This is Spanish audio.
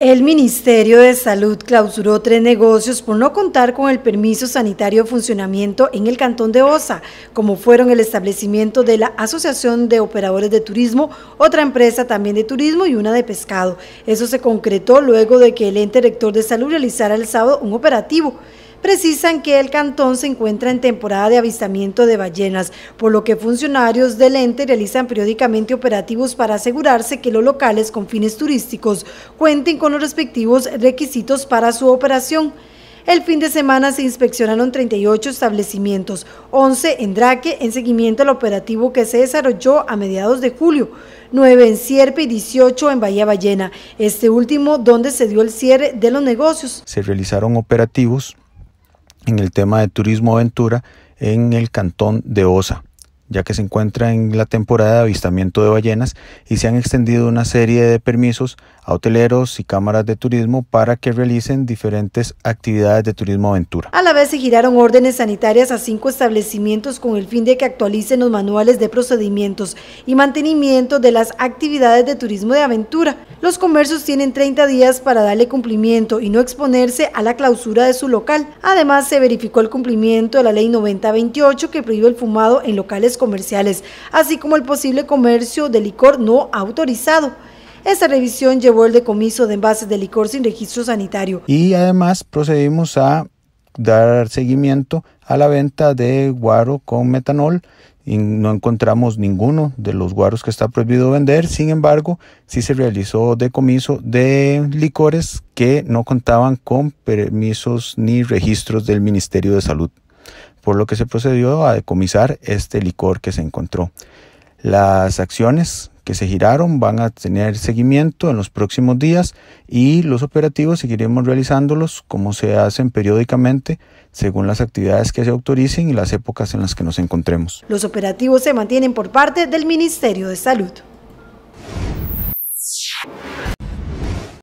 El Ministerio de Salud clausuró tres negocios por no contar con el permiso sanitario de funcionamiento en el Cantón de Osa, como fueron el establecimiento de la Asociación de Operadores de Turismo, otra empresa también de turismo y una de pescado. Eso se concretó luego de que el ente rector de salud realizara el sábado un operativo precisan que el cantón se encuentra en temporada de avistamiento de ballenas, por lo que funcionarios del ente realizan periódicamente operativos para asegurarse que los locales con fines turísticos cuenten con los respectivos requisitos para su operación. El fin de semana se inspeccionaron 38 establecimientos, 11 en Draque, en seguimiento al operativo que se desarrolló a mediados de julio, 9 en Sierpe y 18 en Bahía Ballena, este último donde se dio el cierre de los negocios. Se realizaron operativos en el tema de turismo aventura en el cantón de Osa ya que se encuentra en la temporada de avistamiento de ballenas y se han extendido una serie de permisos a hoteleros y cámaras de turismo para que realicen diferentes actividades de turismo aventura. A la vez se giraron órdenes sanitarias a cinco establecimientos con el fin de que actualicen los manuales de procedimientos y mantenimiento de las actividades de turismo de aventura. Los comercios tienen 30 días para darle cumplimiento y no exponerse a la clausura de su local. Además, se verificó el cumplimiento de la ley 9028 que prohíbe el fumado en locales comerciales, así como el posible comercio de licor no autorizado. Esta revisión llevó el decomiso de envases de licor sin registro sanitario. Y además procedimos a dar seguimiento a la venta de guaro con metanol. Y no encontramos ninguno de los guaros que está prohibido vender. Sin embargo, sí se realizó decomiso de licores que no contaban con permisos ni registros del Ministerio de Salud, por lo que se procedió a decomisar este licor que se encontró. Las acciones que se giraron van a tener seguimiento en los próximos días y los operativos seguiremos realizándolos como se hacen periódicamente según las actividades que se autoricen y las épocas en las que nos encontremos. Los operativos se mantienen por parte del Ministerio de Salud.